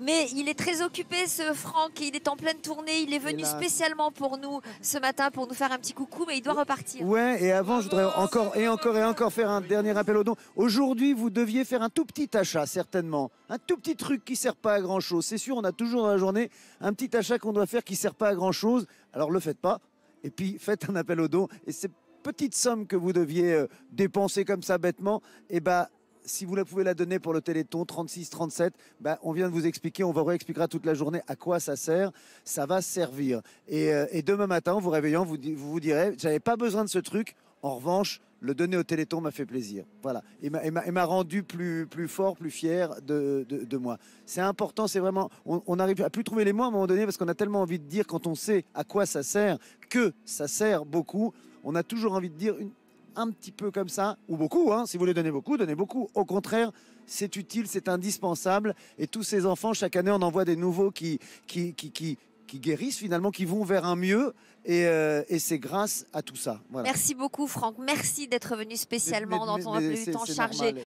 Mais il est très occupé, ce Franck. Il est en pleine tournée. Il est venu spécialement pour nous ce matin pour nous faire un petit coucou, mais il doit repartir. Ouais, et avant, je voudrais encore et encore et encore faire un dernier appel au don. Aujourd'hui, vous deviez faire un tout petit achat, certainement. Un tout petit truc qui ne sert pas à grand chose. C'est sûr, on a toujours dans la journée un petit achat qu'on doit faire qui ne sert pas à grand chose. Alors, le faites pas. Et puis, faites un appel au don. Et ces petites somme que vous deviez euh, dépenser comme ça bêtement, eh ben, si vous la pouvez la donner pour le Téléthon 36-37, ben, on vient de vous expliquer, on vous réexpliquera toute la journée à quoi ça sert. Ça va servir. Et, euh, demain matin, en vous réveillant, vous vous, direz, direz, j'avais pas besoin de ce truc. En revanche, le donner au Téléthon m'a fait plaisir. Voilà. Et m'a rendu plus, plus fort, plus fier de, de, moi. C'est important, c'est vraiment. On n'arrive à plus trouver les mots à un moment donné parce qu'on a tellement envie de dire, quand on sait à quoi ça sert, que ça sert beaucoup, on a toujours envie de dire une, un petit peu comme ça, ou beaucoup, hein. si vous voulez donner beaucoup, donnez beaucoup. Au contraire, c'est utile, c'est indispensable. Et tous ces enfants, chaque année, on envoie des nouveaux qui, guérissent finalement, qui vont vers un mieux. Et, euh, c'est grâce à tout ça. Merci beaucoup, Franck. Merci d'être venu spécialement dans ton mais, temps chargé.